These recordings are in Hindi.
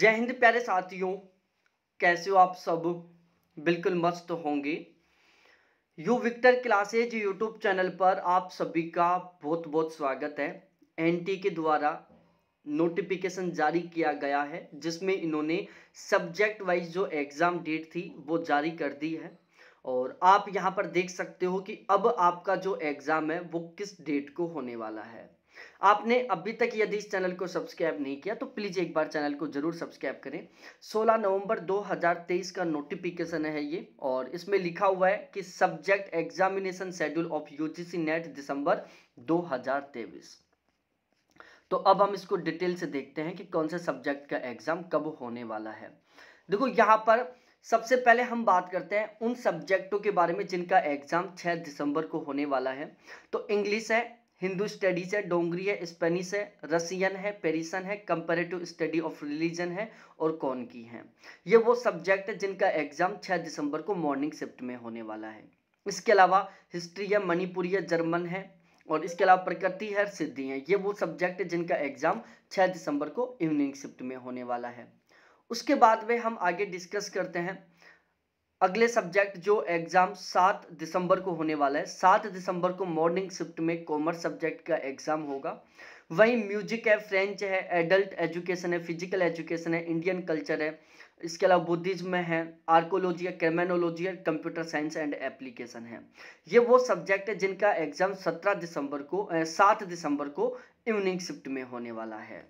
जय हिंद प्यारे साथियों कैसे हो आप सब बिल्कुल मस्त होंगे you Victor classes YouTube channel पर आप सभी का बहुत बहुत स्वागत है एनटी के द्वारा नोटिफिकेशन जारी किया गया है जिसमें इन्होंने सब्जेक्ट वाइज जो एग्ज़ाम डेट थी वो जारी कर दी है और आप यहाँ पर देख सकते हो कि अब आपका जो एग्ज़ाम है वो किस डेट को होने वाला है आपने अभी तक यदि इस चैनल को सब्सक्राइब नहीं किया तो प्लीज़ एक बार चैनल को ज़रूर सब्सक्राइब करें 16 नवंबर 2023 का नोटिफिकेशन है ये और इसमें लिखा हुआ है कि subject examination schedule of UGC NET December 2023 तो अब हम इसको डिटेल से देखते हैं कि कौन से सब्जेक्ट का एग्ज़ाम कब होने वाला है देखो यहाँ पर सबसे पहले हम बात करते हैं उन सब्जेक्टों के बारे में जिनका एग्ज़ाम 6 दिसंबर को होने वाला है तो इंग्लिश है हिंदू स्टडीज़ है डोंगरी है स्पेनिश है रसियन है पेरिसन है कंपेरेटिव स्टडी ऑफ रिलीजन है और कौन की है ये वो सब्जेक्ट है जिनका एग्ज़ाम 6 दिसंबर को मॉर्निंग शिफ्ट में होने वाला है इसके अलावा हिस्ट्री है मणिपुरी है जर्मन है और इसके अलावा प्रकृति है सिद्धि है ये वो सब्जेक्ट है जिनका एग्ज़ाम छः दिसंबर को इवनिंग शिफ्ट में होने वाला है उसके बाद में हम आगे डिस्कस करते हैं अगले सब्जेक्ट जो एग्ज़ाम सात दिसंबर को होने वाला है सात दिसंबर को मॉर्निंग शिफ्ट में कॉमर्स सब्जेक्ट का एग्ज़ाम होगा वहीं म्यूजिक है फ्रेंच है एडल्ट एजुकेशन है फिजिकल एजुकेशन है इंडियन कल्चर है इसके अलावा बुद्धिज्म में है आर्कोलॉजी है क्रमेनोलॉजी है कंप्यूटर साइंस एंड एप्लीकेशन है ये वो सब्जेक्ट है जिनका एग्ज़ाम सत्रह दिसंबर को सात दिसंबर को इवनिंग शिफ्ट में होने वाला है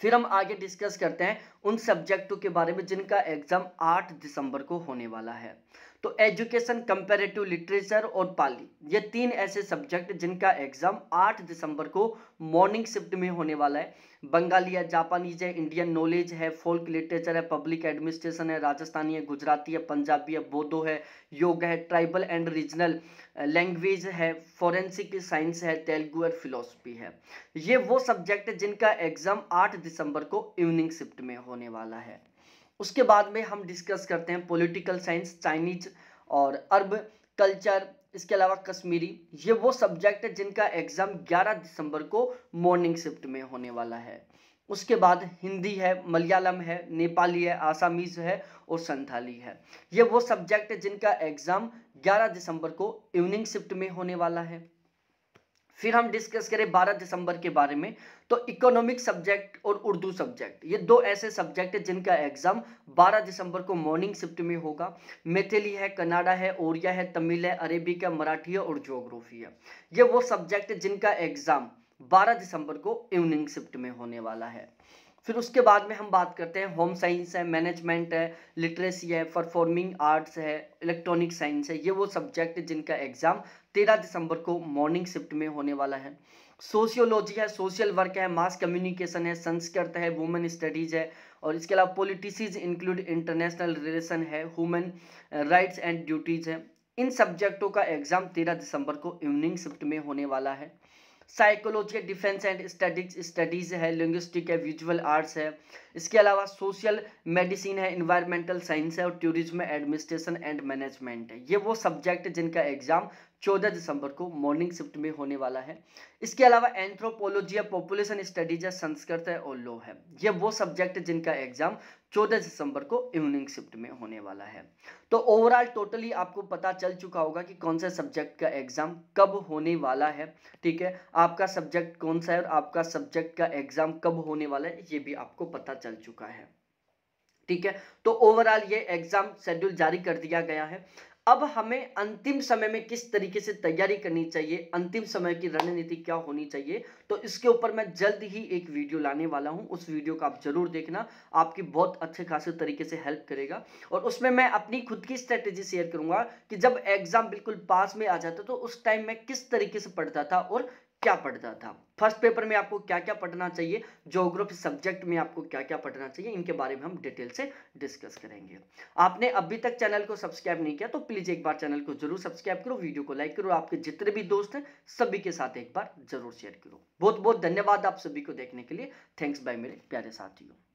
फिर हम आगे डिस्कस करते हैं उन सब्जेक्टों के बारे में जिनका एग्जाम 8 दिसंबर को होने वाला है तो एजुकेशन कंपेरेटिव लिटरेचर और पाली ये तीन ऐसे सब्जेक्ट जिनका एग्जाम 8 दिसंबर को मॉर्निंग शिफ्ट में होने वाला है बंगाली है जापानीज है इंडियन नॉलेज है फोल्क लिटरेचर है पब्लिक एडमिनिस्ट्रेशन है राजस्थानी है गुजराती है पंजाबी है बोधो है योग है ट्राइबल एंड रीजनल लैंग्वेज है फॉरेंसिक साइंस है तेलुगु और फिलोसफी है ये वो सब्जेक्ट जिनका एग्जाम आठ दिसंबर को इवनिंग शिफ्ट में होने वाला है उसके बाद में हम डिस्कस करते हैं पॉलिटिकल साइंस चाइनीज और अरब कल्चर इसके अलावा कश्मीरी ये वो सब्जेक्ट है जिनका एग्ज़ाम 11 दिसंबर को मॉर्निंग शिफ्ट में होने वाला है उसके बाद हिंदी है मलयालम है नेपाली है आसामीज है और संथाली है ये वो सब्जेक्ट है जिनका एग्ज़ाम 11 दिसंबर को इवनिंग शिफ्ट में होने वाला है फिर हम डिस्कस करें बारह दिसंबर के बारे में तो इकोनॉमिक सब्जेक्ट और उर्दू सब्जेक्ट ये दो ऐसे सब्जेक्ट हैं जिनका एग्जाम 12 दिसंबर को मॉर्निंग शिफ्ट में होगा मैथिली है कनाडा है ओरिया है तमिल है अरेबिक है मराठी है और जोग्राफी है ये वो सब्जेक्ट जिनका एग्जाम 12 दिसंबर को इवनिंग शिफ्ट में होने वाला है फिर उसके बाद में हम बात करते हैं होम साइंस है मैनेजमेंट है लिटरेसी है परफॉर्मिंग आर्ट्स है इलेक्ट्रॉनिक साइंस है ये वो सब्जेक्ट जिनका एग्ज़ाम तेरह दिसंबर को मॉर्निंग शिफ्ट में होने वाला है सोशियोलॉजी है सोशल वर्क है मास कम्युनिकेशन है संस्कृत है वुमेन स्टडीज़ है और इसके अलावा पॉलिटिसीज इंक्लूड इंटरनेशनल रिलेशन है ह्यूमन राइट्स एंड ड्यूटीज़ है इन सब्जेक्टों का एग्ज़ाम तेरह दिसंबर को इवनिंग शिफ्ट में होने वाला है psychology defence and studies studies है लिंग्विस्टिक है विजुअल आर्ट्स है इसके अलावा सोशल मेडिसिन है इन्वायरमेंटल साइंस है और टूरिज्म एडमिनिस्ट्रेशन एंड मैनेजमेंट है ये वो सब्जेक्ट जिनका एग्जाम 14 दिसंबर को मॉर्निंग शिफ्ट में होने वाला है इसके अलावा एंथ्रोपोलॉजी या पॉपुलेशन स्टडीज है संस्कृत है और लो है ये वो सब्जेक्ट जिनका एग्जाम 14 दिसंबर को इवनिंग शिफ्ट में होने वाला है तो ओवरऑल टोटली आपको पता चल चुका होगा कि कौन सा सब्जेक्ट का एग्जाम कब होने वाला है ठीक है आपका सब्जेक्ट कौन सा है और आपका सब्जेक्ट का एग्जाम कब होने वाला है ये भी आपको पता चल चल चुका है ठीक है तो ओवरऑल ये एग्जाम शेड्यूल जारी कर दिया गया है अब हमें अंतिम समय में किस तरीके से तैयारी करनी चाहिए अंतिम समय की रणनीति क्या होनी चाहिए तो इसके ऊपर मैं जल्द ही एक वीडियो लाने वाला हूं उस वीडियो का आप जरूर देखना आपकी बहुत अच्छे खासे तरीके से हेल्प करेगा और उसमें मैं अपनी खुद की स्ट्रेटेजी शेयर करूंगा कि जब एग्जाम बिल्कुल पास में आ जाता तो उस टाइम मैं किस तरीके से पढ़ता था और क्या पढ़ता था फर्स्ट पेपर में आपको क्या क्या पढ़ना चाहिए जोग्राफी सब्जेक्ट में आपको क्या क्या पढ़ना चाहिए इनके बारे में हम डिटेल से डिस्कस करेंगे आपने अभी तक चैनल को सब्सक्राइब नहीं किया तो प्लीज़ एक बार चैनल को जरूर सब्सक्राइब करो वीडियो को लाइक करो आपके जितने भी दोस्त हैं सभी के साथ एक बार जरूर शेयर करो बहुत बहुत धन्यवाद आप सभी को देखने के लिए थैंक्स बाय मेरे प्यारे साथियों